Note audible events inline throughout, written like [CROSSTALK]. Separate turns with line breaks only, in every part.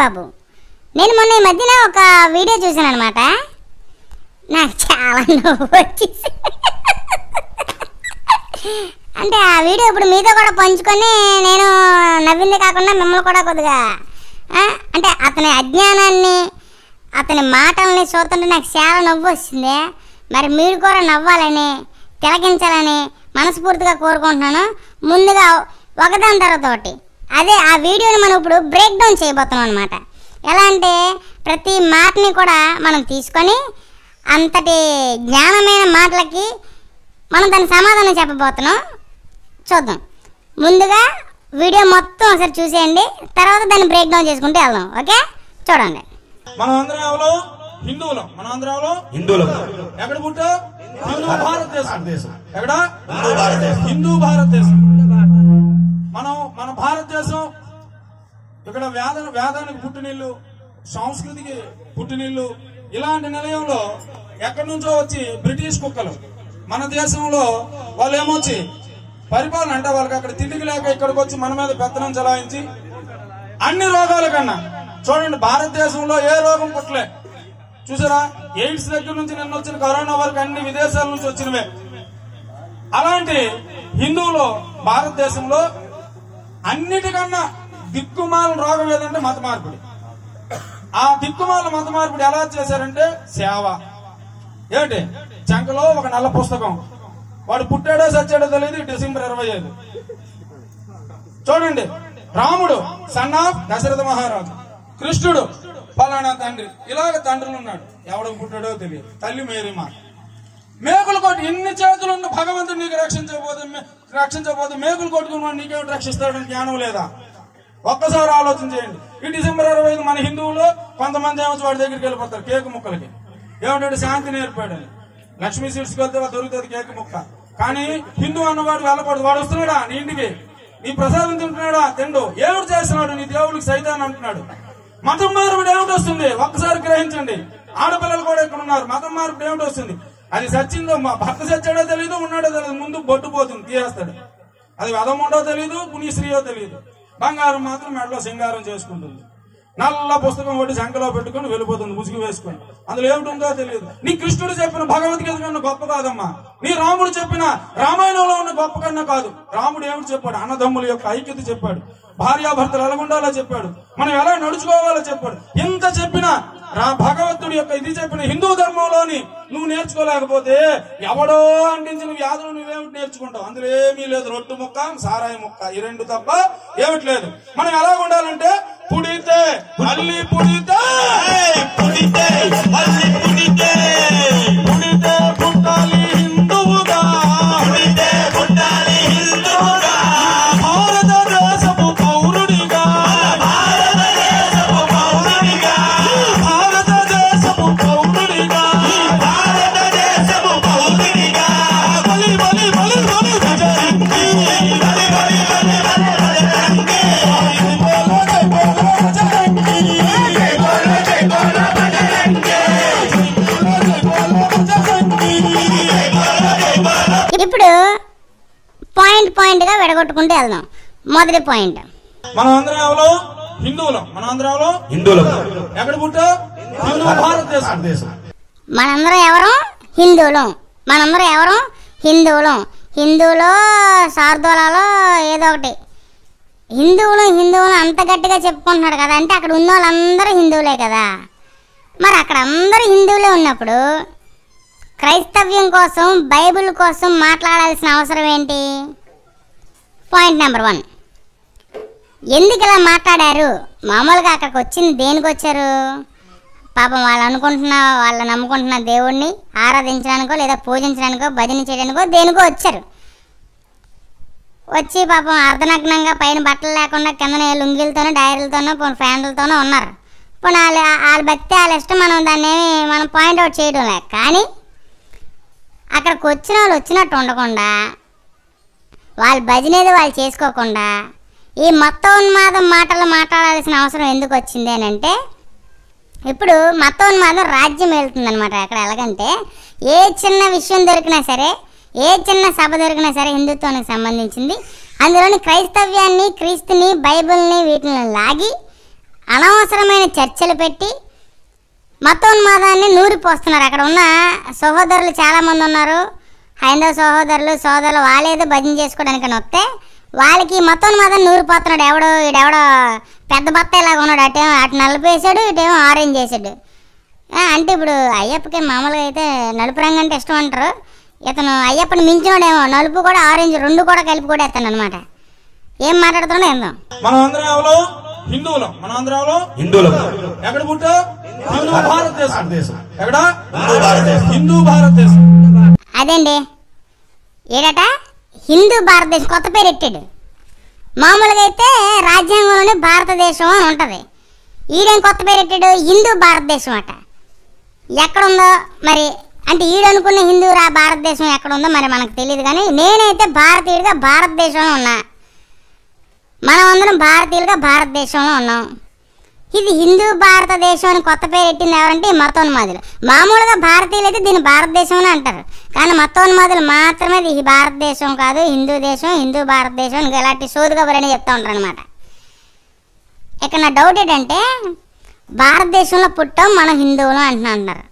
బాబు నేను మొన్న ఈ మధ్యన ఒక వీడియో చూసాను అనమాట నాకు చాలా నవ్వు వచ్చేసి అంటే ఆ వీడియో ఇప్పుడు మీతో కూడా పంచుకొని నేను నవ్వింది కాకుండా మిమ్మల్ని కూడా కొద్దిగా అంటే అతని అజ్ఞానాన్ని అతని మాటల్ని చూస్తుంటే నాకు చాలా నవ్వు వస్తుంది మరి మీరు కూడా నవ్వాలని తిలకించాలని మనస్ఫూర్తిగా కోరుకుంటున్నాను ముందుగా ఒకదాని తర్వాత ఒకటి అదే ఆ వీడియోని మనం ఇప్పుడు బ్రేక్ డౌన్ చేయబోతున్నాం అనమాట ఎలా అంటే ప్రతి మాటని కూడా మనం తీసుకొని అంతటి జ్ఞానమైన మాటలకి మనం దాని సమాధానం చెప్పబోతున్నాం చూద్దాం ముందుగా వీడియో మొత్తం ఒకసారి చూసేయండి తర్వాత దాన్ని బ్రేక్ డౌన్ చేసుకుంటే వెళ్దాం ఓకే చూడండి
హిందూ భారతదేశం హిందూ భారతదేశం మనం మన భారతదేశం ఇక్కడ వేద వేదానికి పుట్టినీళ్ళు సంస్కృతికి పుట్టినీళ్ళు ఇలాంటి నిలయంలో ఎక్కడి నుంచో వచ్చి బ్రిటిష్ కుక్కలు మన దేశంలో వాళ్ళు ఏమొచ్చి పరిపాలన అంటే వాళ్ళకి అక్కడ తిండికి లేక ఇక్కడికి వచ్చి మన మీద పెత్తనం చలాయించి అన్ని రోగాల కన్నా చూడండి భారతదేశంలో ఏ రోగం పుట్టలే చూసారా ఎయిడ్స్ దగ్గర నుంచి నిన్న వచ్చిన కరోనా వరకు అన్ని విదేశాల నుంచి వచ్చినవే అలాంటి హిందువులు భారతదేశంలో అన్నిటికన్నా దిక్కుమాల రోగం ఏదంటే మత మార్పిడి ఆ దిక్కుమాల మత మార్పిడి ఎలా చేశారంటే సేవ ఏంటి చంకలో ఒక నల్ల పుస్తకం వాడు పుట్టాడో సచ్చాడో తెలియదు డిసెంబర్ ఇరవై ఐదు చూడండి రాముడు సన్ ఆఫ్ దశరథ మహారాజు కృష్ణుడు ఫలానా తండ్రి ఇలాగ తండ్రులు ఉన్నాడు ఎవడం పుట్టాడో తెలియదు తల్లి మేరీ మాట మేకులు కొట్టి ఇన్ని చేతులు ఉన్న భగవంతుడు నీకు రక్షించబోదు రక్షించబోదు మేకులు కొట్టుకున్న నీకేమి రక్షిస్తాడని జ్ఞానం లేదా ఒక్కసారి ఆలోచన చేయండి ఈ డిసెంబర్ ఇరవై ఐదు మన హిందువులు కొంతమంది ఏమో వాడి దగ్గరికి వెళ్ళిపోతారు కేక్ ముక్కలకి ఏమంటే శాంతి నేర్పాడని లక్ష్మీ స్వీట్స్కి వెళ్తే దొరుకుతుంది కేక్ ముక్క కానీ హిందూ అన్నవాడు వెళ్ళకూడదు వాడు వస్తున్నాడా నీ ఇంటికి నీ ప్రసాదం తింటున్నాడా తిండు ఏమిటి చేస్తున్నాడు నీ దేవుడికి సైతాన్ని అంటున్నాడు మతం మార్పుడు ఏమిటి వస్తుంది ఒక్కసారి గ్రహించండి ఆడపిల్లలు కూడా ఇక్కడ ఉన్నారు మతం మార్పుడు ఏమిటి వస్తుంది అది చచ్చిందో మా భర్త చచ్చాడో తెలియదు ఉన్నాడో తెలియదు ముందు బొట్టు పోతుంది తీసేస్తాడు అది ఉండో తెలియదు పుణ్యశ్రీయో తెలియదు బంగారం మాత్రం మెడలో సింగారం చేసుకుంటుంది నల్ల పుస్తకం ఒకటి శంకలో పెట్టుకుని వెళ్ళిపోతుంది ముసుగు వేసుకుని అందులో ఏమిటి తెలియదు నీ కృష్ణుడు చెప్పిన భగవద్గీత కన్నా గొప్ప కాదమ్మా నీ రాముడు చెప్పిన రామాయణంలో ఉన్న గొప్ప కన్నా కాదు రాముడు ఏమిటి చెప్పాడు అన్నదమ్ముల యొక్క ఐక్యత చెప్పాడు భార్యాభర్తలు ఎలా ఉండాలో చెప్పాడు మనం ఎలా నడుచుకోవాలో చెప్పాడు ఎంత చెప్పినా రా భగవంతుడి యొక్క ఇది చెప్పిన హిందూ ధర్మంలోని నువ్వు నేర్చుకోలేకపోతే ఎవడో అంటించిన వ్యాధులు నువ్వేమిటి నేర్చుకుంటావు అందులో ఏమీ లేదు రొట్టు ముక్క సారాయి ముక్క ఈ రెండు తప్ప ఏమిటి లేదు మనం ఎలా ఉండాలంటే పుడితే మళ్ళీ పుడితే
పుడితే మళ్ళీ పుడితే పుడితే పుట్టాలి పాయింట్ పాయింట్గా విడగొట్టుకుంటూ వెళ్దాం మొదటి పాయింట్ మనం ఆంధ్రాలో మన ఎక్కడ పుట్టాం భారతదేశం మనందరం ఎవరు హిందువులు మనందరం ఎవరు హిందువులు హిందువులు శార్దోళాలో ఏదో ఒకటి హిందువులు హిందువులు అంత గట్టిగా చెప్పుకుంటున్నాడు కదా అంటే అక్కడ ఉన్న వాళ్ళందరూ హిందువులే కదా మరి అక్కడ అందరూ హిందువులే ఉన్నప్పుడు క్రైస్తవ్యం కోసం బైబిల్ కోసం మాట్లాడాల్సిన అవసరం ఏంటి పాయింట్ నెంబర్ వన్ ఎందుకు ఇలా మాట్లాడారు మామూలుగా అక్కడికి వచ్చింది దేనికి వచ్చారు పాపం వాళ్ళు అనుకుంటున్న వాళ్ళు నమ్ముకుంటున్న దేవుణ్ణి ఆరాధించడానికో లేదా పూజించడానికో భజన చేయడానికో దేనికో వచ్చారు వచ్చి పాపం అర్ధనగ్నంగా పైన బట్టలు లేకుండా కిందనే లుంగీలతోనో డైరీలతోనో ఫ్యాన్లతోనూ ఉన్నారు పోనీ వాళ్ళు వాళ్ళు భక్తి వాళ్ళ ఇష్టం మనం దాన్ని మనం పాయింట్అవుట్ చేయడం లే కానీ అక్కడికి వచ్చిన వాళ్ళు వచ్చినట్టు ఉండకుండా వాళ్ళ భజనేది వాళ్ళు చేసుకోకుండా ఈ మత్తోన్మాదం మాటలు మాట్లాడాల్సిన అవసరం ఎందుకు వచ్చింది అని అంటే ఇప్పుడు మతోన్మాదం రాజ్యం వెళ్తుందనమాట అక్కడ ఎలాగంటే ఏ చిన్న విషయం దొరికినా సరే ఏ చిన్న సభ దొరికినా సరే హిందుత్వానికి సంబంధించింది అందులోని క్రైస్తవ్యాన్ని క్రీస్తుని బైబిల్ని వీటిని లాగి అనవసరమైన చర్చలు పెట్టి మతోన్మాదాన్ని నూరిపోస్తున్నారు అక్కడ ఉన్న సహోదరులు చాలామంది ఉన్నారు హైందవ సహోదరులు సోదరులు వాళ్ళేదో భజన చేసుకోవడానికి వస్తే వాళ్ళకి మొత్తం మొత్తం నూరిపోతున్నాడు ఎవడో ఈడెవడో పెద్ద భర్త ఇలాగ ఉన్నాడు అటేమో అటు నలిపేసాడు ఇటేమో ఆరెంజ్ చేసాడు అంటే ఇప్పుడు అయ్యప్పకి మామూలుగా అయితే నలుపు రంగు అంటే ఇష్టం అంటారు ఇతను అయ్యప్పని మించినోడేమో నలుపు కూడా ఆరెంజ్ రెండు కూడా కలిపి కూడా ఇస్తాను అనమాట ఏం మాట్లాడుతున్నా ఏందో మన హిందువులం మన హిందువులం ఎక్కడ పుట్టావు హిందూ భారతదేశం ఎక్కడ హిందూ భారతదేశం అదేండి ఏడట హిందూ భారతదేశం కొత్త పేరు ఎట్టాడు
మామూలుగా అయితే రాజ్యాంగంలోనే
భారతదేశం అని ఉంటుంది ఈడేం కొత్త పేరు ఎట్టాడు హిందూ భారతదేశం అట ఎక్కడుందో మరి అంటే ఈడనుకున్న హిందూ రా భారతదేశం ఎక్కడుందో మరి మనకు తెలియదు కానీ నేనైతే భారతీయుడిగా భారతదేశంలో ఉన్నా మనం అందరం భారతీయులుగా భారతదేశంలో ఉన్నాం ఇది హిందూ భారతదేశం అని కొత్త పేరు పెట్టింది ఎవరంటే ఈ మతోన్మాదులు మామూలుగా భారతీయులు అయితే దీన్ని భారతదేశం అని అంటారు కానీ మతోన్మాదులు మాత్రమే ఇది భారతదేశం కాదు హిందూ దేశం హిందూ భారతదేశం ఇంకా ఇలాంటి సోదుగబులని చెప్తూ ఉంటారు అనమాట ఇక్కడ నా డౌట్ ఏంటంటే భారతదేశంలో పుట్టాం మనం హిందువులు అంటున్నారు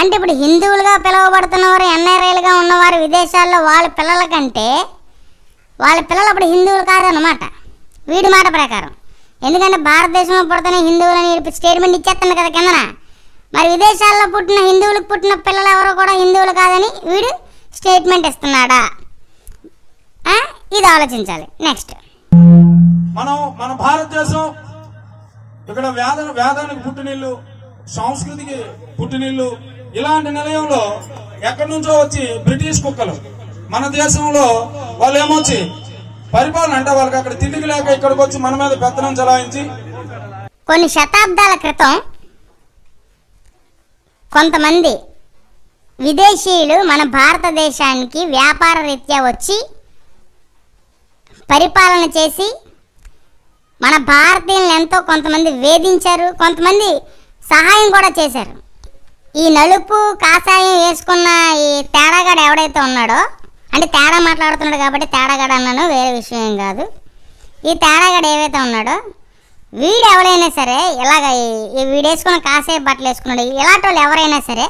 అంటే ఇప్పుడు హిందువులుగా పిలువబడుతున్నవారు ఎన్ఆర్ఐలుగా ఉన్నవారు విదేశాల్లో వాళ్ళ పిల్లల కంటే వాళ్ళ పిల్లలు అప్పుడు హిందువులు కాదనమాట వీడి మాట ప్రకారం ఎందుకంటే భారతదేశంలో పుడుతున్న హిందువులని స్టేట్మెంట్ ఇచ్చేస్తాను కదా కిందన మరి విదేశాల్లో పుట్టిన హిందువులకు పుట్టిన పిల్లలు ఎవరు కూడా హిందువులు కాదని వీడు స్టేట్మెంట్ ఇస్తున్నాడా ఇది ఆలోచించాలి నెక్స్ట్ మనం మన భారతదేశం ఇక్కడ వేదన వేదానికి పుట్టినీళ్ళు
సంస్కృతికి పుట్టినీళ్ళు ఇలాంటి నిలయంలో ఎక్కడి నుంచో వచ్చి బ్రిటిష్ కుక్కలు మన దేశంలో వాళ్ళు ఏమొచ్చి పరిపాలన అంటే వాళ్ళకి అక్కడ
తిండికి లేక ఇక్కడికి వచ్చి మన మీద పెత్తనం చలాయించి కొన్ని శతాబ్దాల క్రితం కొంతమంది విదేశీయులు మన భారతదేశానికి వ్యాపార రీత్యా వచ్చి పరిపాలన చేసి మన భారతీయులను ఎంతో కొంతమంది వేధించారు కొంతమంది సహాయం కూడా చేశారు ఈ నలుపు కాషాయం వేసుకున్న ఈ తేడాగాడు ఎవడైతే ఉన్నాడో అంటే తేడా మాట్లాడుతున్నాడు కాబట్టి తేడాగాడు అన్నాను వేరే విషయం కాదు ఈ తేడాగాడు ఏవైతే ఉన్నాడో వీడు ఎవరైనా సరే ఇలాగ వేసుకున్న కాసేపు బట్టలు వేసుకున్నాడు ఇలాంటి వాళ్ళు ఎవరైనా సరే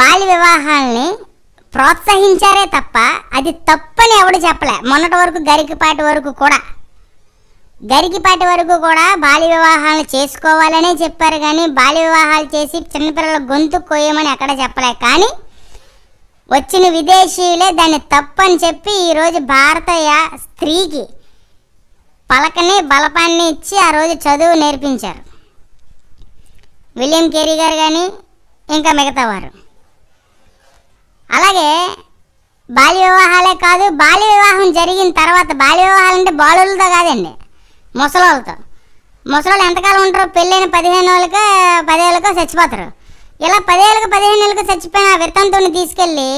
బాల్య వివాహాలని ప్రోత్సహించారే తప్ప అది తప్పని ఎవడు చెప్పలే మొన్నటి వరకు గరికిపాటి వరకు కూడా గరికిపాటి వరకు కూడా బాల్య వివాహాలను చేసుకోవాలనే చెప్పారు కానీ బాల్య వివాహాలు చేసి చిన్నపిల్లల గొంతు కోయమని ఎక్కడ చెప్పలే కానీ వచ్చిన విదేశీయులే దాన్ని తప్పని చెప్పి ఈరోజు భారతీయ స్త్రీకి పలకని బలపాన్ని ఇచ్చి ఆ రోజు చదువు నేర్పించారు విలియం కేరీ గారు కానీ ఇంకా మిగతా వారు అలాగే బాల్య వివాహాలే కాదు బాల్య వివాహం జరిగిన తర్వాత బాల్య వివాహాలు అంటే బాలులతో కాదండి ముసలోళ్ళతో ముసలోళ్ళు ఎంతకాలం ఉంటారు పెళ్ళైన పదిహేను వాళ్ళకో పదేళ్ళకో చచ్చిపోతారు ఇలా పదేళ్ళకు పదిహేను నెలలకు చచ్చిపోయిన వితంతుని తీసుకెళ్ళి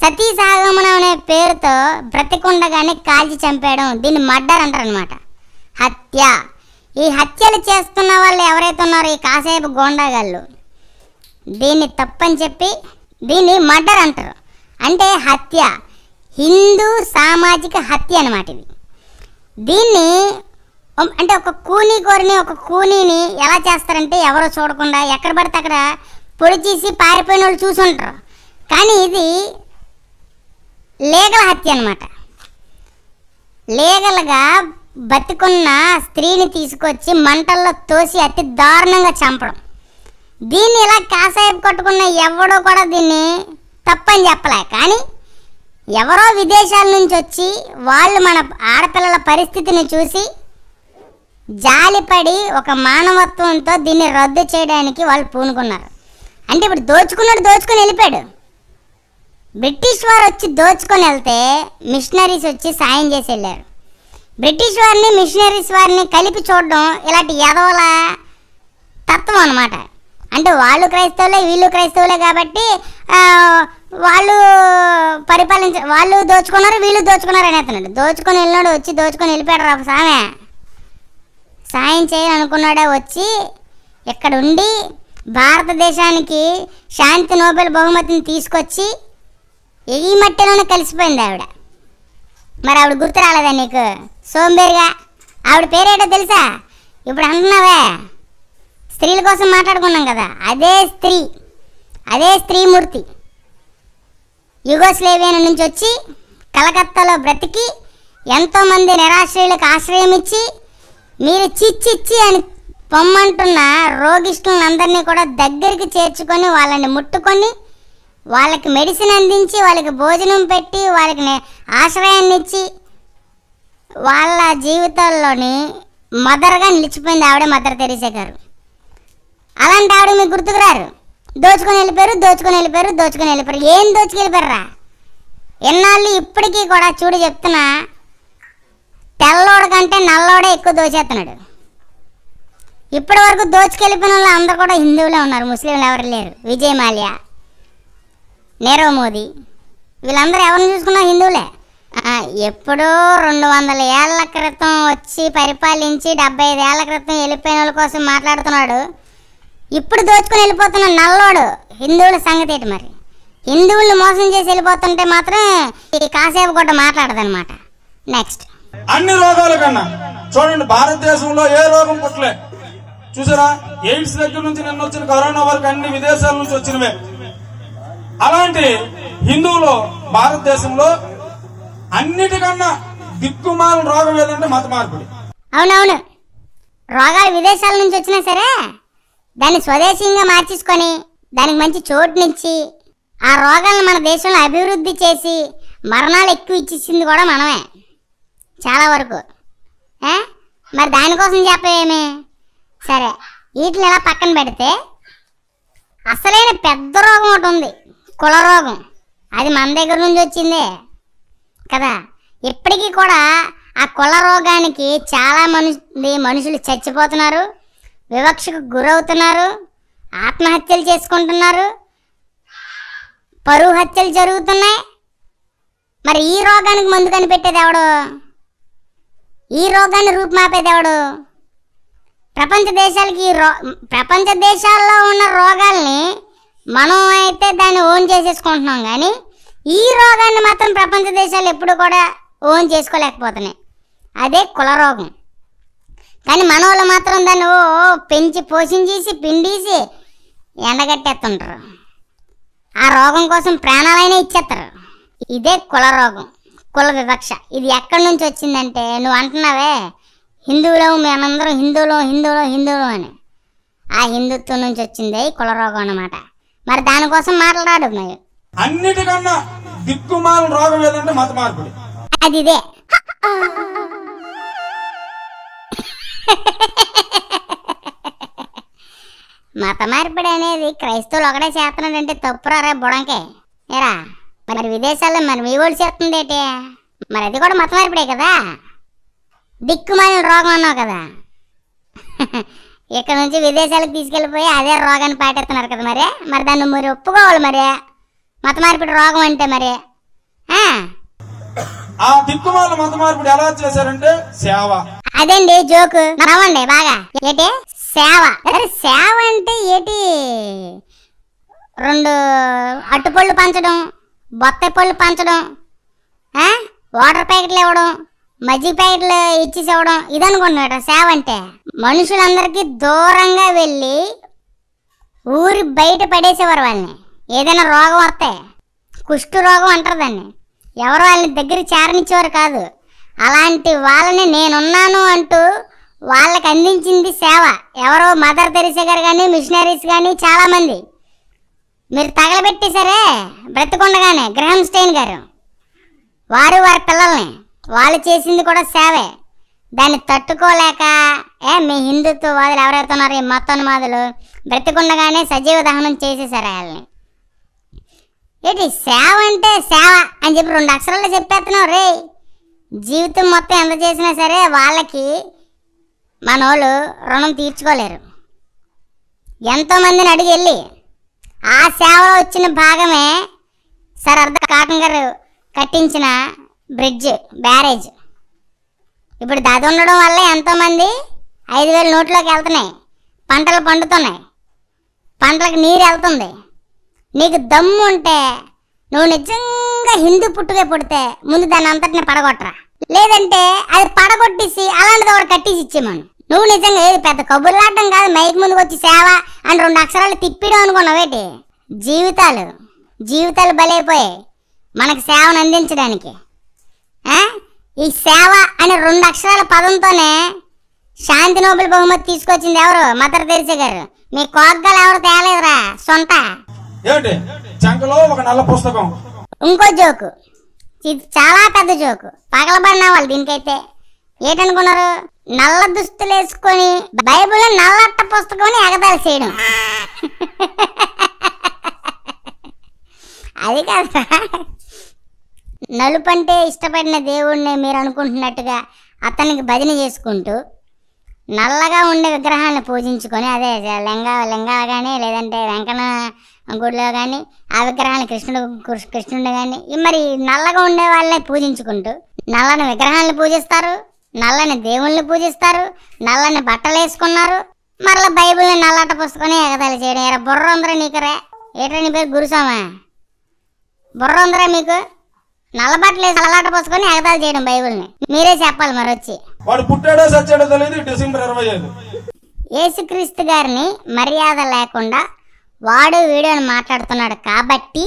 సతీ సాగమనం అనే పేరుతో బ్రతికుండగానే కాల్చి చంపేయడం దీన్ని మర్డర్ అంటారనమాట హత్య ఈ హత్యలు చేస్తున్న వాళ్ళు ఎవరైతే ఉన్నారో ఈ కాసేపు గోండాగాళ్ళు దీన్ని తప్పని చెప్పి దీన్ని మర్డర్ అంటారు అంటే హత్య హిందూ సామాజిక హత్య అనమాట ఇది దీన్ని అంటే ఒక కూనీ కోరిని ఒక కూనీని ఎలా చేస్తారంటే ఎవరో చూడకుండా ఎక్కడ పడితే అక్కడ పొడి చేసి పారిపోయిన వాళ్ళు చూసుంటారు కానీ ఇది లేగల హత్య అనమాట లీగల్గా బతికున్న స్త్రీని తీసుకొచ్చి మంటల్లో తోసి అతి దారుణంగా చంపడం దీన్ని ఇలా కాసేపు కొట్టుకున్న ఎవడో కూడా దీన్ని తప్పని చెప్పలే కానీ ఎవరో విదేశాల నుంచి వచ్చి వాళ్ళు మన ఆడపిల్లల పరిస్థితిని చూసి జాలిపడి ఒక మానవత్వంతో దీన్ని రద్దు చేయడానికి వాళ్ళు పూనుకున్నారు అంటే ఇప్పుడు దోచుకున్నాడు దోచుకొని వెళ్ళిపోయాడు బ్రిటిష్ వారు వచ్చి దోచుకొని వెళ్తే మిషనరీస్ వచ్చి సాయం చేసి వెళ్ళారు బ్రిటిష్ వారిని మిషనరీస్ వారిని కలిపి చూడడం ఇలాంటి ఎదవల తత్వం అనమాట అంటే వాళ్ళు క్రైస్తవులే వీళ్ళు క్రైస్తవులే కాబట్టి వాళ్ళు పరిపాలించ వాళ్ళు దోచుకున్నారు వీళ్ళు దోచుకున్నారు అని అతను దోచుకొని వెళ్ళినాడు వచ్చి దోచుకొని వెళ్ళిపోయాడు రా సామె సాయం చేయాలనుకున్నాడే వచ్చి ఇక్కడ ఉండి భారతదేశానికి శాంతి నోబెల్ బహుమతిని తీసుకొచ్చి ఈ మట్టిలోనే కలిసిపోయింది ఆవిడ మరి ఆవిడ గుర్తు రాలేదా నీకు సోంబేరిగా ఆవిడ పేరేటో తెలుసా ఇప్పుడు అంటున్నావే స్త్రీల కోసం మాట్లాడుకున్నాం కదా అదే స్త్రీ అదే స్త్రీమూర్తి యుగోస్లేవియన్ నుంచి వచ్చి కలకత్తాలో బ్రతికి ఎంతోమంది నిరాశ్రయులకు ఆశ్రయం ఇచ్చి మీరు చిచ్చిచ్చి అని పొమ్మంటున్న అందరినీ కూడా దగ్గరికి చేర్చుకొని వాళ్ళని ముట్టుకొని వాళ్ళకి మెడిసిన్ అందించి వాళ్ళకి భోజనం పెట్టి వాళ్ళకి ఆశ్రయాన్ని ఇచ్చి వాళ్ళ జీవితాల్లోని మదర్గా నిలిచిపోయింది ఆవిడ మదర్ తెరీసే గారు అలాంటి ఆవిడ మీకు గుర్తుకురారు దోచుకొని వెళ్ళిపోయారు దోచుకొని వెళ్ళిపోయారు దోచుకొని వెళ్ళిపోయారు ఏం దోచుకు వెళ్ళిపోయారా ఎన్నాళ్ళు ఇప్పటికీ కూడా చూడు చెప్తున్నా తెల్లోడ కంటే నల్లోడే ఎక్కువ దోచేస్తున్నాడు ఇప్పటి వరకు దోచుకెళ్ళిపోయిన వాళ్ళు అందరూ కూడా హిందువులే ఉన్నారు ముస్లింలు ఎవరు లేరు విజయ్ మాల్యా నీరవ్ మోదీ వీళ్ళందరూ ఎవరిని చూసుకున్నా హిందువులే ఎప్పుడో రెండు వందల ఏళ్ల క్రితం వచ్చి పరిపాలించి డెబ్బై ఐదు ఏళ్ల క్రితం వెళ్ళిపోయిన వాళ్ళ కోసం మాట్లాడుతున్నాడు ఇప్పుడు దోచుకుని వెళ్ళిపోతున్న నల్లోడు హిందువుల సంగతి ఏంటి మరి హిందువులను మోసం చేసి వెళ్ళిపోతుంటే మాత్రం ఈ కాసేపు కూడా మాట్లాడదనమాట నెక్స్ట్ అన్ని రోగాల కన్నా చూడండి భారతదేశంలో ఏ రోగం పుట్టలే చూసారా
ఎయిమ్స్ దగ్గర నుంచి నిన్న వచ్చిన కరోనా వరకు అన్ని విదేశాల నుంచి వచ్చినవే అలాంటి హిందువులు భారతదేశంలో అన్నిటికన్నా దిక్కుమాల
రోగం ఏదంటే మత మార్పిడి అవునవును రోగాలు విదేశాల నుంచి వచ్చినా సరే దాన్ని స్వదేశీయంగా మార్చేసుకొని దానికి మంచి చోటునిచ్చి ఆ రోగాలను మన దేశంలో అభివృద్ధి చేసి మరణాలు ఎక్కువ ఇచ్చేసింది కూడా మనమే చాలా వరకు మరి దానికోసం చెప్పేమే సరే వీటిని ఇలా పక్కన పెడితే అసలైన పెద్ద రోగం ఒకటి ఉంది కుల రోగం అది మన దగ్గర నుంచి వచ్చిందే కదా ఇప్పటికీ కూడా ఆ కుల రోగానికి చాలా మనుషు మనుషులు చచ్చిపోతున్నారు వివక్షకు గురవుతున్నారు ఆత్మహత్యలు చేసుకుంటున్నారు పరువు హత్యలు జరుగుతున్నాయి మరి ఈ రోగానికి మందు కనిపెట్టేది ఎవడు ఈ రోగాన్ని రూపుమాపేది ఎవడు ప్రపంచ దేశాలకి రో ప్రపంచ దేశాల్లో ఉన్న రోగాల్ని మనం అయితే దాన్ని ఓన్ చేసేసుకుంటున్నాం కానీ ఈ రోగాన్ని మాత్రం ప్రపంచ దేశాలు ఎప్పుడు కూడా ఓన్ చేసుకోలేకపోతున్నాయి అదే కుల రోగం కానీ మనవాళ్ళు మాత్రం దాన్ని ఓ పెంచి పోషించేసి పిండిసి ఎండగట్టేస్తుంటారు ఆ రోగం కోసం ప్రాణాలైనా ఇచ్చేస్తారు ఇదే కుల రోగం కుల వివక్ష ఇది ఎక్కడి నుంచి వచ్చిందంటే నువ్వు అంటున్నావే హిందువులం మేమందరం హిందువులు హిందువులు హిందువులు అని ఆ హిందుత్వం నుంచి వచ్చింది కులరోగం అన్నమాట మరి దానికోసం మాట్లాడు అన్నిటికన్నా దిక్కుమాల రోగం ఏదంటే మత అది మత మార్పిడి అనేది క్రైస్తవులు ఒకటే చేస్తున్నాడంటే తప్పురా రే బుడంకే ఏరా మరి విదేశాల్లో మరి మీ వాళ్ళు చేస్తుంది ఏంటి మరి అది కూడా మత మార్పిడే కదా దిక్కుమాలిన రోగం అన్నావు కదా ఇక్కడ నుంచి విదేశాలకు తీసుకెళ్ళిపోయి అదే రోగాన్ని పాటేస్తున్నారు కదా మరి మరి దాన్ని మరి ఒప్పుకోవాలి మరి మత మార్పిడి రోగం అంటే మరి ఆ దిక్కుమాల మత మార్పిడి ఎలా చేశారంటే సేవ అదండి జోకు నవ్వండి బాగా ఏంటి సేవ సేవ అంటే ఏంటి రెండు అట్టుపళ్ళు పంచడం బొత్త పళ్ళు పంచడం వాటర్ ప్యాకెట్లు ఇవ్వడం మజ్జిగ ప్యాకెట్లు చూడడం ఇదనుకున్నాడు సేవ అంటే మనుషులందరికీ దూరంగా వెళ్ళి ఊరి బయట పడేసేవారు వాళ్ళని ఏదైనా రోగం వస్తే కుష్టు రోగం అంటారు దాన్ని ఎవరు వాళ్ళని దగ్గర చేరనిచ్చేవారు కాదు అలాంటి వాళ్ళని నేనున్నాను అంటూ వాళ్ళకి అందించింది సేవ ఎవరో మదర్ తెరిసే గారు కానీ మిషనరీస్ కానీ చాలామంది మీరు తగలబెట్టేశారే బ్రతకుండగానే గ్రహం స్టెయిన్ గారు వారు వారి పిల్లల్ని వాళ్ళు చేసింది కూడా సేవే దాన్ని తట్టుకోలేక ఏ మీ హిందుత్వవాదులు ఎవరైతే ఉన్నారో ఈ మతోన్మాదులు బ్రతికుండగానే సజీవ దహనం చేసేసారు వాళ్ళని ఏంటి సేవ అంటే సేవ అని చెప్పి రెండు అక్షరాలు చెప్పేస్తున్నావు రే జీవితం మొత్తం ఎంత చేసినా సరే వాళ్ళకి మన వాళ్ళు రుణం తీర్చుకోలేరు ఎంతోమందిని అడిగి వెళ్ళి ఆ సేవలో వచ్చిన భాగమే సార్ అర్ధ కాటన్ గారు కట్టించిన బ్రిడ్జ్ బ్యారేజ్ ఇప్పుడు దది ఉండడం వల్ల ఎంతోమంది ఐదు వేల నోట్లోకి వెళ్తున్నాయి పంటలు పండుతున్నాయి పంటలకు నీరు వెళ్తుంది నీకు దమ్ము ఉంటే నువ్వు నిజంగా హిందూ పుట్టుకే పుడితే ముందు దాన్ని అంతటిని పడగొట్టరా లేదంటే అది పడగొట్టేసి అలాంటిది ఒకటి కట్టేసి ఇచ్చేమను నువ్వు నిజంగా ఏది పెద్ద కబుర్లాడడం కాదు మైక్ ముందుకు వచ్చి సేవ అని రెండు అక్షరాలు తిప్పిడం అనుకున్నావేటి జీవితాలు జీవితాలు బలైపోయాయి మనకు సేవను అందించడానికి ఈ సేవ అనే రెండు అక్షరాల పదంతోనే శాంతి నోబెల్ బహుమతి తీసుకొచ్చింది ఎవరు మదర్ తెలిసి గారు మీ కోగ్గలు ఎవరు తేలేదురా సొంత ఇంకో జోకు ఇది చాలా పెద్ద జోకు పగలబడిన వాళ్ళు దీనికైతే ఏంటనుకున్నారు నల్ల దుస్తులు వేసుకొని బైబుల్ నల్లట్ట పుస్తకం ఎగదాలు చేయడం అది కాదు నలుపంటే ఇష్టపడిన దేవుణ్ణి మీరు అనుకుంటున్నట్టుగా అతనికి భజన చేసుకుంటూ నల్లగా ఉండే విగ్రహాన్ని పూజించుకొని అదే లింగా లింగాలు కానీ లేదంటే వెంకన్న గుడిలో కానీ ఆ విగ్రహాన్ని కృష్ణుడు కృష్ణుడు కానీ మరి నల్లగా ఉండే వాళ్ళని పూజించుకుంటూ నల్లని విగ్రహాలను పూజిస్తారు నల్లని దేవుళ్ళని పూజిస్తారు నల్లని బట్టలు వేసుకున్నారు మరలా బైబిల్ని నల్లట పుస్తకొని ఎగదాలు చేయడం ఎరా బుర్ర ఉందరా నీకురా ఏట్రా నీ పేరు గురుసామా బుర్ర ఉందరా మీకు నల్లబట్టలు అలవాటు పోసుకొని ఎగదాలు చేయడం బైబుల్ని మీరే చెప్పాలి మరి వచ్చి యేసుక్రీస్తు గారిని మర్యాద లేకుండా వాడు వీడు అని మాట్లాడుతున్నాడు కాబట్టి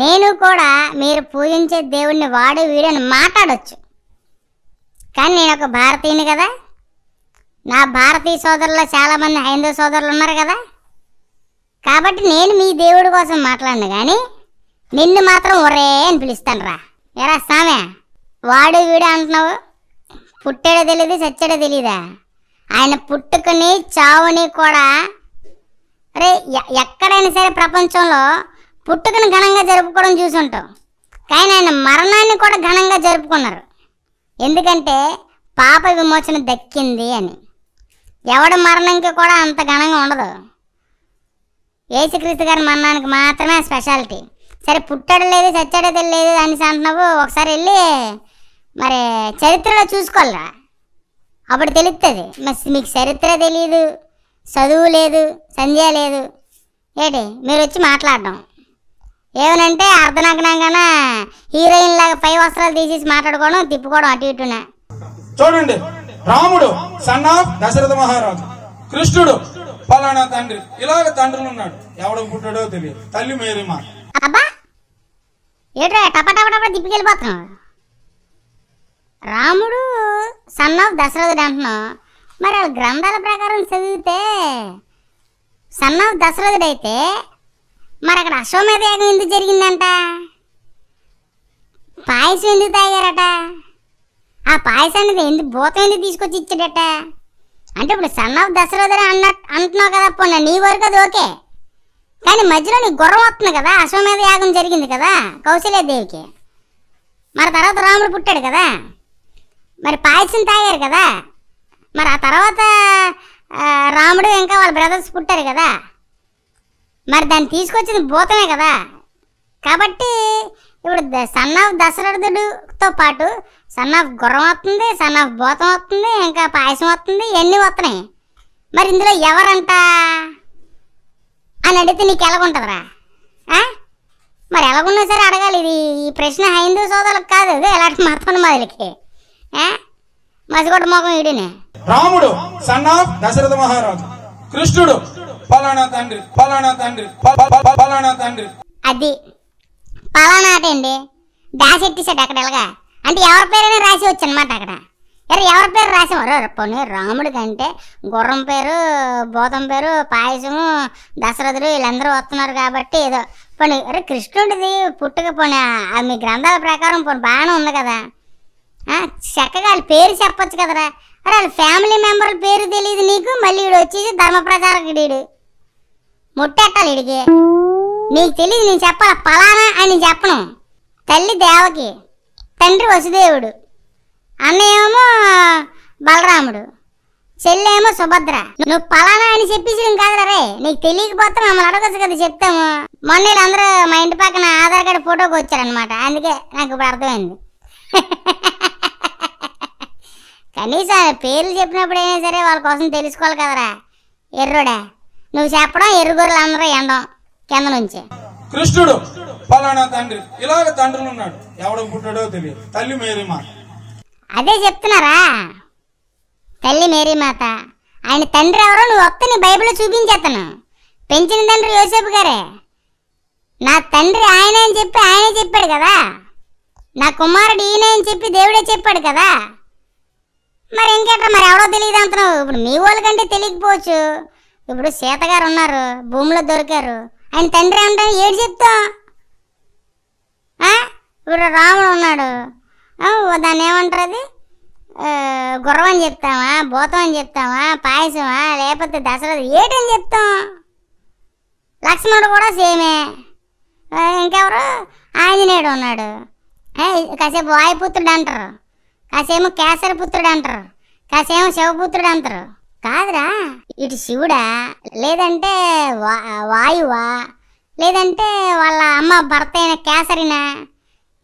నేను కూడా మీరు పూజించే దేవుడిని వాడు వీడు అని మాట్లాడచ్చు కానీ నేను ఒక భారతీయుని కదా నా భారతీయ సోదరుల్లో చాలామంది హైందవ సోదరులు ఉన్నారు కదా కాబట్టి నేను మీ దేవుడి కోసం మాట్లాడను కానీ నిన్ను మాత్రం ఒరే అని పిలుస్తాను రా ఎరా సామె వాడు వీడు అంటున్నావు పుట్టాడో తెలియదు చచ్చాడో తెలియదా ఆయన పుట్టుకుని చావుని కూడా అరే ఎక్కడైనా సరే ప్రపంచంలో పుట్టుకను ఘనంగా జరుపుకోవడం చూసుంటాం కానీ ఆయన మరణాన్ని కూడా ఘనంగా జరుపుకున్నారు ఎందుకంటే పాప విమోచన దక్కింది అని ఎవడ మరణంకి కూడా అంత ఘనంగా ఉండదు ఏసుక్రీస్తు గారి మరణానికి మాత్రమే స్పెషాలిటీ సరే పుట్టడం లేదు చచ్చాడో లేదు అనేసి అంటున్నావు ఒకసారి వెళ్ళి మరి చరిత్రలో చూసుకోవాలరా అప్పుడు తెలుస్తుంది మరి మీకు చరిత్ర తెలియదు చదువు లేదు సంధ్య లేదు ఏంటి మీరు వచ్చి మాట్లాడడం ఏమనంటే అర్ధనగ్నంగాన హీరోయిన్ లాగా పై వస్త్రాలు తీసేసి మాట్లాడుకోవడం తిప్పుకోవడం అటు ఇటునే చూడండి రాముడు సన్ ఆఫ్ దశరథ మహారాజు కృష్ణుడు పలానా
తండ్రి ఇలాగ తండ్రులు ఉన్నాడు ఎవడ పుట్టాడో తెలియదు తల్లి మేరీ మాట అబ్బా
ఏట్రా టపటపటప తిప్పికెళ్ళిపోతున్నావు రాముడు సన్ ఆఫ్ దశరథుడు అంటున్నావు మరి వాళ్ళ గ్రంథాల ప్రకారం చదివితే సన్ ఆఫ్ దశరథుడు అయితే మరి అక్కడ అశ్వమేధ యాగం ఎందుకు జరిగిందంట పాయసం ఎందుకు తాగారట ఆ పాయసాన్ని ఎందుకు భూతం ఎందుకు తీసుకొచ్చి ఇచ్చాడట అంటే ఇప్పుడు సన్ ఆఫ్ దశరథుడు అన్న అంటున్నావు కదా పోనీ నీ వరకు అది ఓకే కానీ మధ్యలో నీకు గుర్రం వస్తుంది కదా అశ్వమేధ యాగం జరిగింది కదా కౌశల్యాదేవికి మరి తర్వాత రాముడు పుట్టాడు కదా మరి పాయసం తాగారు కదా మరి ఆ తర్వాత రాముడు ఇంకా వాళ్ళ బ్రదర్స్ పుట్టారు కదా మరి దాన్ని తీసుకొచ్చింది భూతమే కదా కాబట్టి ఇప్పుడు సన్ ఆఫ్ దశరథుడుతో పాటు సన్ ఆఫ్ గుర్రం వస్తుంది సన్ ఆఫ్ భూతం వస్తుంది ఇంకా పాయసం వస్తుంది ఇవన్నీ వస్తున్నాయి మరి ఇందులో ఎవరంటా అని అడిగితే నీకు ఎలాగుంటుందిరా మరి ఎలాగున్నా సరే అడగాలి ఇది ఈ ప్రశ్న హైందూ సోదరులకు కాదు ఇది ఎలాంటి మతం మాదిలకి మసిగొట్ట మొఖం ఇడినే
రాముడు సన్ ఆఫ్ దశరథ మహారాజు కృష్ణుడు
పలానా తండ్రి పలానా తండ్రి పలానా తండ్రి అది పలానా అండి డాష్ అక్కడ ఎలాగా అంటే ఎవరి పేరైనా రాసి వచ్చనమాట అక్కడ అరే ఎవరి పేరు రాసామరు పోనీ రాముడి కంటే గుర్రం పేరు భూతం పేరు పాయసము దశరథుడు వీళ్ళందరూ వస్తున్నారు కాబట్టి ఏదో పోనీ అరే కృష్ణుడిది పుట్టుక పోనీ మీ గ్రంథాల ప్రకారం పోనీ బాగానే ఉంది కదా చక్కగా వాళ్ళ పేరు చెప్పొచ్చు కదరా అరే వాళ్ళ ఫ్యామిలీ మెంబర్ల పేరు తెలియదు నీకు మళ్ళీ వీడు వచ్చేసి ధర్మ వీడు ముట్టెట్టాలి వీడికి నీకు తెలియదు నేను చెప్పాలి పలానా అని చెప్పను తల్లి దేవకి తండ్రి వసుదేవుడు అన్నయ్యేమో బలరాముడు చెల్లేమో సుభద్ర నువ్వు పలానా అని చెప్పించడం కాదురా రే నీకు తెలియకపోతే మమ్మల్ని అడగచ్చు కదా చెప్తాము మొన్న వీళ్ళందరూ మా ఇంటి పక్కన ఆధార్ కార్డు ఫోటోకి వచ్చారనమాట అందుకే నాకు ఇప్పుడు అర్థమైంది [LAUGHS] కనీసం పేర్లు అయినా సరే వాళ్ళ కోసం తెలుసుకోవాలి కదరా ఎర్రుడా నువ్వు చెప్పడం ఎరుగురులు అందరూ ఎండం కింద నుంచి
కృష్ణుడు పలానా తండ్రి ఇలాగ తండ్రులు ఉన్నాడు ఎవడ పుట్టాడో తెలియదు తల్లి మేరీ మాట
అదే చెప్తున్నారా తల్లి మేరీ మాత ఆయన తండ్రి ఎవరో నువ్వు ఒక్కని బైబిల్లో చూపించేతను పెంచిన తండ్రి యోసేపు గారే నా తండ్రి ఆయన అని చెప్పి ఆయనే చెప్పాడు కదా నా కుమారుడు ఈయన అని చెప్పి దేవుడే చెప్పాడు కదా మరి ఇంకేట మరి ఎవడో తెలియదు అంటున్నావు ఇప్పుడు మీ వాళ్ళకంటే తెలియకపోవచ్చు ఇప్పుడు సీతగారు ఉన్నారు భూమిలో దొరికారు ఆయన తండ్రి అంటే ఏడు చెప్తాం ఇప్పుడు రాముడు ఉన్నాడు దాన్ని ఏమంటారు అది గుర్రం అని చెప్తామా భూతం అని చెప్తామా పాయసమా లేకపోతే దసరా ఏటని చెప్తాం లక్ష్మణుడు కూడా సేమే ఇంకెవరు ఆంజనేయుడు ఉన్నాడు కాసేపు వాయుపుత్రుడు అంటారు కాసేమో పుత్రుడు అంటారు కాసేమో శివపుత్రుడు అంటారు కాదురా ఇటు శివుడా లేదంటే వాయువా లేదంటే వాళ్ళ అమ్మ భర్త అయిన కేసరినా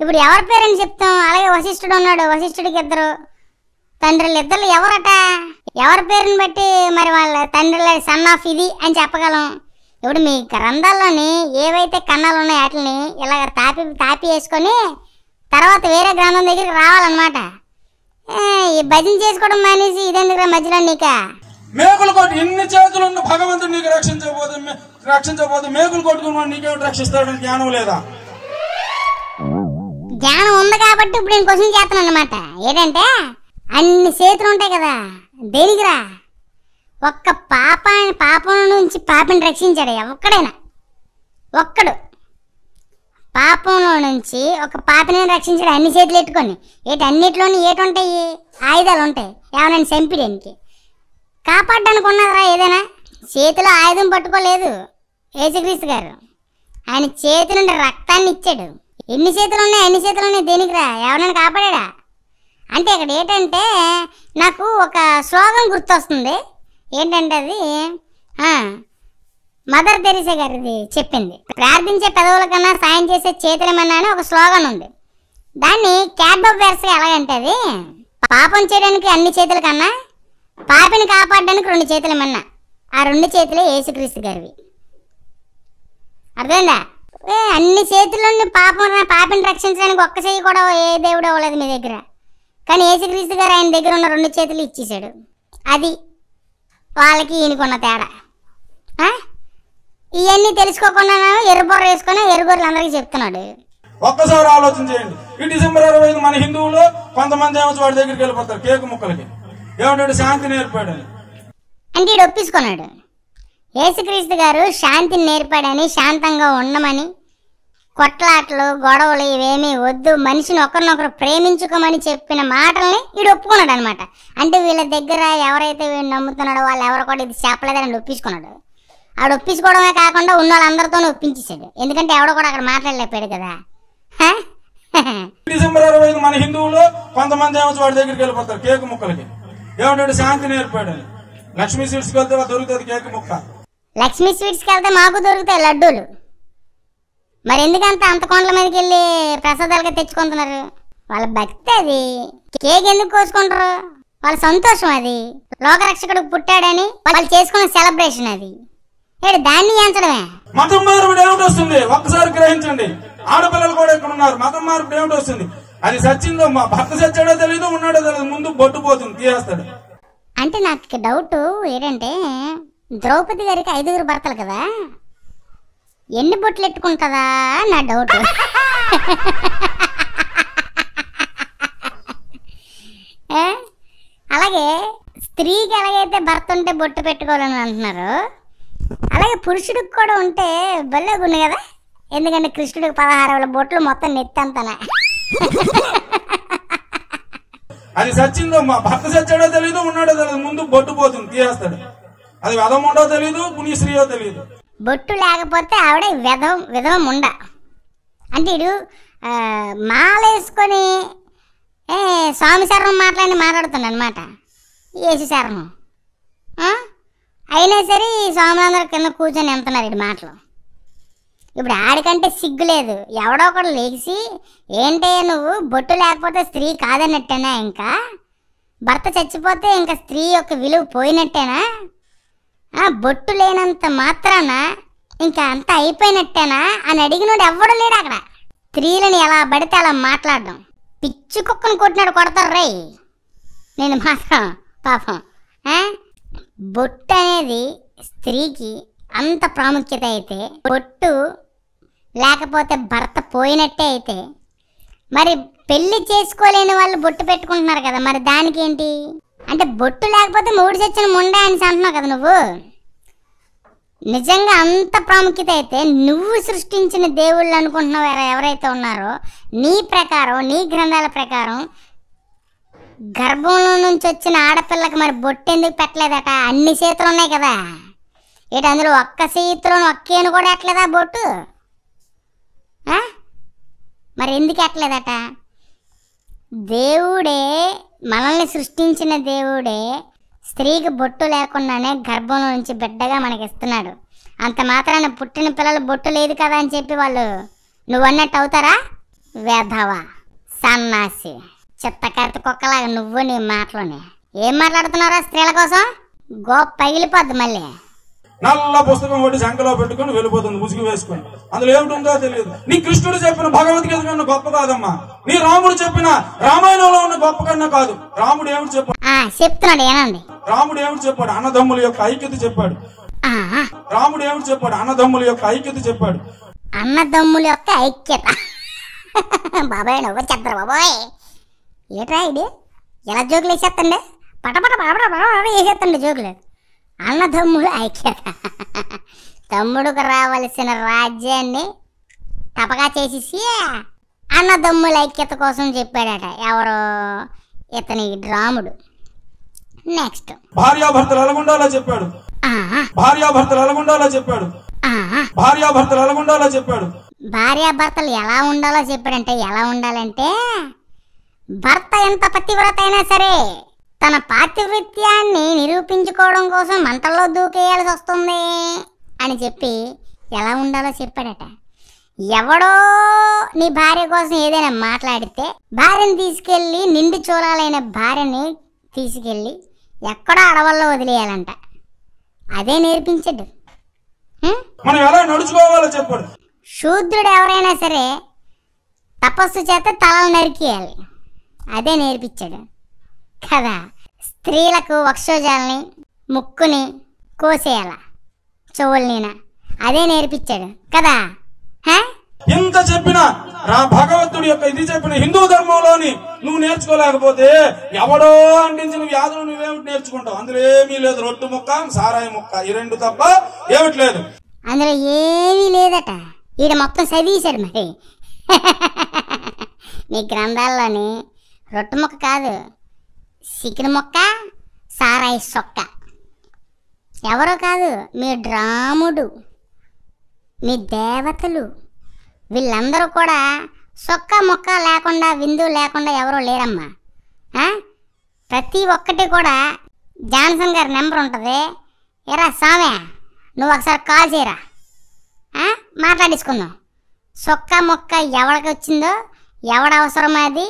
ఇప్పుడు ఎవరి పేరెంట్స్ చెప్తాం అలాగే వశిష్ఠుడు ఉన్నాడు వశిష్ఠుడికి ఇద్దరు తండ్రులు ఇద్దరు ఎవరట ఎవరి పేరుని బట్టి మరి వాళ్ళ తండ్రుల సన్ ఆఫ్ ఇది అని చెప్పగలం ఇప్పుడు మీ గ్రంథాల్లోని ఏవైతే కన్నాలు ఉన్నాయో వాటిని ఇలాగ తాపి తాపి వేసుకొని తర్వాత వేరే గ్రంథం దగ్గరికి రావాలన్నమాట ఈ భజన చేసుకోవడం మానేసి ఇదెందుకురా మధ్యలో నీక మేకులు కొట్టు ఇన్ని ఉన్న భగవంతుడు నీకు
రక్షించబోదు రక్షించబోదు మేకులు కొట్టుకున్న నీకేమిటి రక్షిస్తాడు జ్ఞానం లేదా
జ్ఞానం ఉంది కాబట్టి ఇప్పుడు నేను క్వశ్చన్ చేస్తాను అనమాట ఏంటంటే అన్ని చేతులు ఉంటాయి కదా దేనికిరా ఒక్క పాప పాపం నుంచి పాపని రక్షించాడు ఒక్కడైనా ఒక్కడు పాపంలో నుంచి ఒక పాపని రక్షించాడు అన్ని చేతులు పెట్టుకొని ఏటి అన్నిటిలోని ఏటి ఉంటాయి ఆయుధాలు ఉంటాయి ఏమైనా చంపిడానికి కాపాడడానికి ఉన్నదిరా ఏదైనా చేతిలో ఆయుధం పట్టుకోలేదు యేసుక్రీస్తు గారు ఆయన చేతి నుండి రక్తాన్ని ఇచ్చాడు ఎన్ని చేతులు ఉన్నాయి ఎన్ని చేతులు ఉన్నాయి దేనికి రా ఎవరైనా కాపాడా అంటే ఇక్కడ ఏంటంటే నాకు ఒక శ్లోకం గుర్తొస్తుంది ఏంటంటే అది మదర్ తెరిసే గారిది చెప్పింది ప్రార్థించే పెదవుల కన్నా సాయం చేసే చేతులమన్నా అని ఒక శ్లోగన్ ఉంది దాన్ని క్యాబ్ ఆఫ్ వేర్స్గా ఎలాగంటే అది పాపం చేయడానికి అన్ని చేతుల కన్నా పాపిని కాపాడడానికి రెండు చేతులమన్నా ఆ రెండు చేతులే యేసుక్రీస్తు గారివి అర్థమైందా అన్ని చేతుల్లోని పాపం పాపిని రక్షించడానికి ఒక్క చేయి కూడా ఏ దేవుడు అవ్వలేదు మీ దగ్గర కానీ ఏసుక్రీస్తు గారు ఆయన దగ్గర ఉన్న రెండు చేతులు ఇచ్చేశాడు అది వాళ్ళకి ఈయనకున్న తేడా ఇవన్నీ తెలుసుకోకుండా ఎర్రబొర్ర వేసుకుని ఎరుగోర్లు అందరికి చెప్తున్నాడు
ఒక్కసారి ఆలోచన చేయండి ఈ డిసెంబర్ ఇరవై ఐదు మన హిందువులు కొంతమంది ఏమో వాడి దగ్గరికి వెళ్ళిపోతారు కేకు ముక్కలకి ఏమంటాడు శాంతిని నేర్పాడు
అంటే ఒప్పించుకున్నాడు యేసుక్రీస్తు గారు శాంతిని నేర్పాడని శాంతంగా ఉండమని కొట్లాట్లు గొడవలు ఇవేమీ వద్దు మనిషిని ఒకరినొకరు ప్రేమించుకోమని చెప్పిన మాటల్ని వీడు ఒప్పుకున్నాడు అనమాట అంటే వీళ్ళ దగ్గర ఎవరైతే వీడు నమ్ముతున్నాడో వాళ్ళు ఎవరు కూడా ఇది చెప్పలేదని ఒప్పించుకున్నాడు ఆవిడ ఒప్పించుకోవడమే కాకుండా ఉన్న వాళ్ళందరితోనే ఒప్పించేసాడు ఎందుకంటే ఎవడో కూడా అక్కడ మాట్లాడలేపాడు కదా
డిసెంబర్ ఇరవై మన హిందువులు కొంతమంది ఏమో వాడి దగ్గరికి వెళ్ళిపోతారు కేక్ ముక్కలకి
ఏమంటే శాంతి నేర్పాడు లక్ష్మీ స్వీట్స్కి వెళ్తే దొరుకుతుంది కేక్ ముక్క లక్ష్మీ స్వీట్స్కి వెళ్తే మాకు దొరుకుతాయి లడ్డూలు మరి ఎందుకంత అంత కొండల మీదకి వెళ్ళి ప్రసాదాలుగా తెచ్చుకుంటున్నారు వాళ్ళ భక్తి అది కేక్ ఎందుకు కోసుకుంటారు వాళ్ళ సంతోషం అది లోకరక్షకుడు పుట్టాడని వాళ్ళు చేసుకున్న సెలబ్రేషన్ అది ఏడు దాన్ని ఏంచడమే మతం మార్పుడు ఏమిటి వస్తుంది ఒక్కసారి గ్రహించండి ఆడపిల్లలు కూడా
ఇక్కడ ఉన్నారు మతం మార్పుడు ఏమిటి వస్తుంది అది సచ్చిందో మా భర్త సచ్చాడో తెలియదు ఉన్నాడో తెలియదు ముందు బొట్టు పోతుంది తీసేస్తాడు
అంటే నాకు డౌట్ ఏంటంటే ద్రౌపది గారికి ఐదుగురు భర్తలు కదా ఎన్ని బొట్లు ఎట్టుకుంటుందా నా డౌట్ అలాగే స్త్రీకి ఎలాగైతే భర్త ఉంటే బొట్టు పెట్టుకోవాలని అంటున్నారు అలాగే పురుషుడికి కూడా ఉంటే భలే ఉంది కదా ఎందుకంటే కృష్ణుడికి పదహారు వేల బొట్లు మొత్తం నెత్తంతనే
అది సచ్చిందో మా భర్త సచ్చాడో తెలియదు ఉన్నాడో తెలియదు ముందు బొట్టు పోతుంది తీసేస్తాడు అది ఉండో తెలియదు పుణ్యశ్రీయో
తెలియదు బొట్టు లేకపోతే ఆవిడ విధం ఉండ అంటే ఇడు మాల వేసుకొని ఏ స్వామి శరణం మాట్లాడి మాట్లాడుతుంది అనమాట ఏసు శరణం అయినా సరే ఈ స్వాములందరూ కింద కూర్చొని వెళ్తున్నారు ఇటు మాటలు ఇప్పుడు ఆడికంటే సిగ్గు లేదు ఎవడో ఒకడు లేచి ఏంటయ్యా నువ్వు బొట్టు లేకపోతే స్త్రీ కాదన్నట్టేనా ఇంకా భర్త చచ్చిపోతే ఇంకా స్త్రీ యొక్క విలువ పోయినట్టేనా బొట్టు లేనంత మాత్రాన ఇంకా అంతా అయిపోయినట్టేనా అని అడిగినోడు ఎవ్వడు లేడు అక్కడ స్త్రీలని ఎలా పడితే అలా మాట్లాడడం పిచ్చి కుక్కను కొట్టినాడు కొడతారు రే నేను మాత్రం పాపం బొట్టు అనేది స్త్రీకి అంత ప్రాముఖ్యత అయితే బొట్టు లేకపోతే భర్త పోయినట్టే అయితే మరి పెళ్లి చేసుకోలేని వాళ్ళు బొట్టు పెట్టుకుంటున్నారు కదా మరి దానికేంటి అంటే బొట్టు లేకపోతే మూడు చచ్చిన ముండా అని అంటున్నావు కదా నువ్వు నిజంగా అంత ప్రాముఖ్యత అయితే నువ్వు సృష్టించిన దేవుళ్ళు అనుకుంటున్నావు ఎవరైతే ఉన్నారో నీ ప్రకారం నీ గ్రంథాల ప్రకారం గర్భంలో నుంచి వచ్చిన ఆడపిల్లకి మరి బొట్టు ఎందుకు పెట్టలేదట అన్ని చేతులు ఉన్నాయి కదా ఇటు అందులో ఒక్క చేతిలోని ఒక్కేను కూడా ఎట్లేదా బొట్టు మరి ఎందుకు ఎట్లేదట దేవుడే మనల్ని సృష్టించిన దేవుడే స్త్రీకి బొట్టు లేకుండానే గర్భంలో నుంచి బిడ్డగా మనకి ఇస్తున్నాడు అంత మాత్రాన పుట్టిన పిల్లలు బొట్టు లేదు కదా అని చెప్పి వాళ్ళు నువ్వన్నట్టు అవుతారా వేధవ సన్నాసి చిత్తకర్త కుక్కలాగా నువ్వు నీ మాటలోనే ఏం మాట్లాడుతున్నారా స్త్రీల కోసం గో పగిలిపోద్ది మళ్ళీ నల్ల
పుస్తకం ఒకటి శంకలో పెట్టుకుని వెళ్ళిపోతుంది ముసుగు వేసుకుని అందులో ఏమిటి తెలియదు నీ కృష్ణుడు చెప్పిన భగవద్గీత కన్నా గొప్ప కాదమ్మా నీ రాముడు చెప్పిన రామాయణంలో ఉన్న గొప్ప కన్నా కాదు రాముడు ఏమిటి చెప్పాడు రాముడు ఏమిటి చెప్పాడు అన్నదమ్ముల యొక్క ఐక్యత చెప్పాడు రాముడు
ఏమిటి చెప్పాడు అన్నదమ్ముల యొక్క ఐక్యత చెప్పాడు అన్నదమ్ముల యొక్క ఐక్యత బాబాయ్ నవ్వు బాబాయ్ ఏట్రా ఇది ఎలా జోకులు వేసేస్తండి పటపట పటపట పటపట వేసేస్తండి జోకులు అన్నదమ్ముడు ఐక్యత తమ్ముడుకు రావలసిన రాజ్యాన్ని తపగా చేసేసి అన్నదమ్ముల ఐక్యత కోసం చెప్పాడట ఎవరు ఇతని రాముడు నెక్స్ట్
భార్యాభర్తలు ఎలాగుండాలో చెప్పాడు భార్యాభర్తలు ఎలాగుండాలో చెప్పాడు భార్యాభర్తలు ఎలాగుండాలో చెప్పాడు
భార్యాభర్తలు ఎలా ఉండాలో చెప్పాడంటే ఎలా ఉండాలంటే భర్త ఎంత పతివ్రత అయినా సరే తన పాతివృత్యాన్ని నిరూపించుకోవడం కోసం మంటల్లో దూకేయాల్సి వస్తుంది అని చెప్పి ఎలా ఉండాలో చెప్పాడట ఎవడో నీ భార్య కోసం ఏదైనా మాట్లాడితే భార్యను తీసుకెళ్ళి నిండు చూరాలైన భార్యని తీసుకెళ్ళి ఎక్కడో అడవల్లో వదిలేయాలంట అదే నేర్పించడు శూద్రుడు ఎవరైనా సరే తపస్సు చేత తలలు నరికేయాలి అదే నేర్పించాడు కదా స్త్రీలకు వక్షోజాలని ముక్కుని కోసేయాల చెవులనీన అదే నేర్పించాడు
కదా ఎంత చెప్పినా రా భగవంతుడి యొక్క ఇది చెప్పిన హిందూ ధర్మంలోని నువ్వు నేర్చుకోలేకపోతే ఎవడో అంటించిన వ్యాధులు నువ్వేమిటి నేర్చుకుంటావు అందులో ఏమీ లేదు రొట్టు ముక్క సారాయి ముక్క ఈ రెండు తప్ప ఏమిటి
లేదు అందులో ఏమీ లేదట ఈడ మొత్తం చదివేశాడు మరి [LAUGHS] మీ గ్రంథాల్లోని రొట్టు ముక్క కాదు సికిరి మొక్క సారాయి సొక్క ఎవరో కాదు మీ డ్రాముడు మీ దేవతలు వీళ్ళందరూ కూడా సొక్క మొక్క లేకుండా విందు లేకుండా ఎవరో లేరమ్మా ప్రతి ఒక్కటి కూడా జాన్సన్ గారి నెంబర్ ఉంటుంది ఎరా స్వామి నువ్వు ఒకసారి కాల్ చేయరా మాట్లాడేసుకుందాం సొక్క మొక్క ఎవరికి వచ్చిందో ఎవడవసరమాది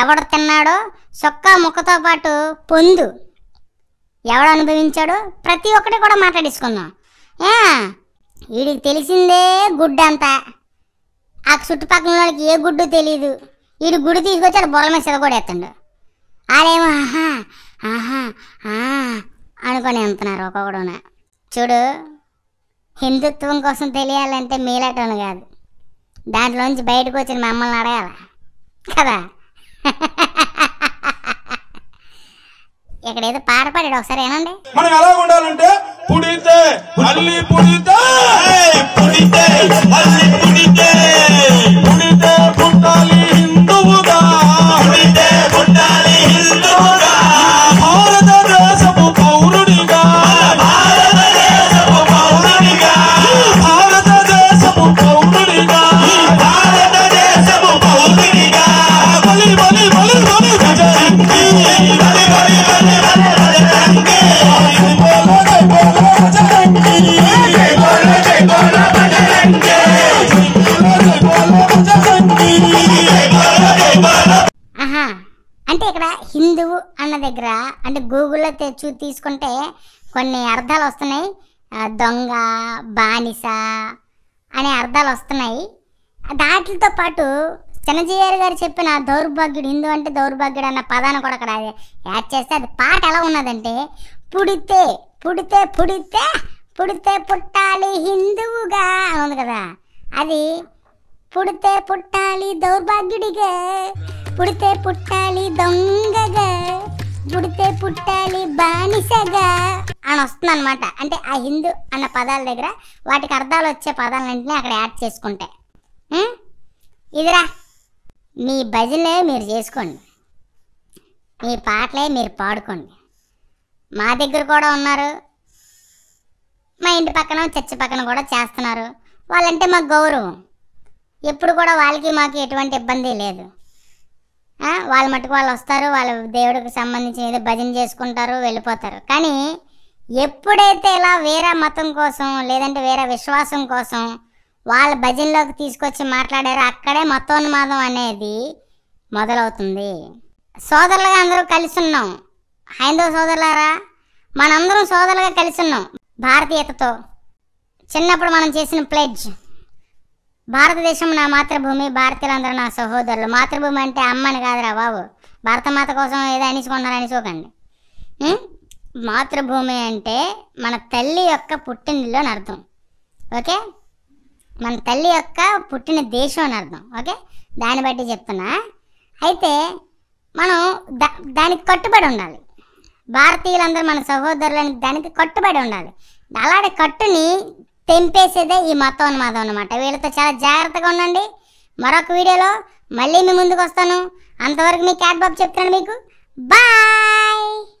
ఎవడు తిన్నాడో సొక్కా ముక్కతో పాటు పొందు ఎవడు అనుభవించాడో ప్రతి ఒక్కటి కూడా మాట్లాడేసుకుందాం వీడికి తెలిసిందే గుడ్డు అంతా ఆ చుట్టుపక్కల వాళ్ళకి ఏ గుడ్డు తెలియదు వీడు గుడి తీసుకొచ్చి అది బుర్ర మీద కూడా ఎత్తండు వాళ్ళేమో ఆహా ఆహా అనుకొని ఎంతున్నారు ఒక్కొక్కడున చూడు హిందుత్వం కోసం తెలియాలంటే మీలటోను కాదు దాంట్లోంచి బయటకు వచ్చిన మమ్మల్ని అడగాల కదా ఇక్కడ ఏదో పాట పాడాడు ఒకసారి ఏనండి మనం ఎలా ఉండాలంటే పుడితే
అల్లి పుడితే
పుడితే అల్లి పుడితే పుడితే పుట్టాలి పౌరుడిగా పౌరుడిగా పౌరుడిగా అంటే ఇక్కడ హిందువు అన్న దగ్గర అంటే గూగుల్లో తెచ్చు తీసుకుంటే కొన్ని అర్థాలు వస్తున్నాయి దొంగ బానిస అనే అర్థాలు వస్తున్నాయి దాటితో పాటు చిన్నజీయారు గారు చెప్పిన దౌర్భాగ్యుడు హిందువు అంటే దౌర్భాగ్యుడు అన్న పదాన్ని కూడా అక్కడ యాడ్ చేస్తే అది పాట ఎలా ఉన్నదంటే పుడితే పుడితే పుడితే పుడితే పుట్టాలి హిందువుగా అని ఉంది కదా అది పుడితే పుట్టాలి దౌర్భాగ్యుడిగా పుడితే పుట్టాలి దొంగగా పుడితే పుట్టాలి బానిసగా అని వస్తుంది అనమాట అంటే ఆ హిందూ అన్న పదాల దగ్గర వాటికి అర్థాలు వచ్చే పదాలు వెంటనే అక్కడ యాడ్ చేసుకుంటే ఇదిరా మీ భజనే మీరు చేసుకోండి మీ పాటలే మీరు పాడుకోండి మా దగ్గర కూడా ఉన్నారు మా ఇంటి పక్కన చర్చి పక్కన కూడా చేస్తున్నారు వాళ్ళంటే మాకు గౌరవం ఎప్పుడు కూడా వాళ్ళకి మాకు ఎటువంటి ఇబ్బంది లేదు వాళ్ళు మటుకు వాళ్ళు వస్తారు వాళ్ళు దేవుడికి సంబంధించిన ఏదో భజన చేసుకుంటారు వెళ్ళిపోతారు కానీ ఎప్పుడైతే ఇలా వేరే మతం కోసం లేదంటే వేరే విశ్వాసం కోసం వాళ్ళ భజనలోకి తీసుకొచ్చి మాట్లాడారో అక్కడే మతోన్మాదం అనేది మొదలవుతుంది సోదరులుగా అందరూ కలిసి ఉన్నాం హైందవ సోదరులారా మనందరం సోదరులుగా కలిసి ఉన్నాం భారతీయతతో చిన్నప్పుడు మనం చేసిన ప్లెడ్జ్ భారతదేశం నా మాతృభూమి భారతీయులందరూ నా సహోదరులు మాతృభూమి అంటే అమ్మని కాదురా బాబు భారతమాత కోసం ఏదో అనిచుకున్నారు అనిచుకోకండి మాతృభూమి అంటే మన తల్లి యొక్క పుట్టినిల్లు అని అర్థం ఓకే మన తల్లి యొక్క పుట్టిన దేశం అని అర్థం ఓకే దాన్ని బట్టి చెప్తున్నా అయితే మనం దా దానికి కట్టుబడి ఉండాలి భారతీయులందరూ మన సహోదరులని దానికి కట్టుబడి ఉండాలి అలాంటి కట్టుని తెంపేసేదే ఈ మతం ఉన్మాదం అనమాట వీళ్ళతో చాలా జాగ్రత్తగా ఉండండి మరొక వీడియోలో మళ్ళీ మీ ముందుకు వస్తాను అంతవరకు మీ క్యాట్ బాబు చెప్తున్నాను మీకు బాయ్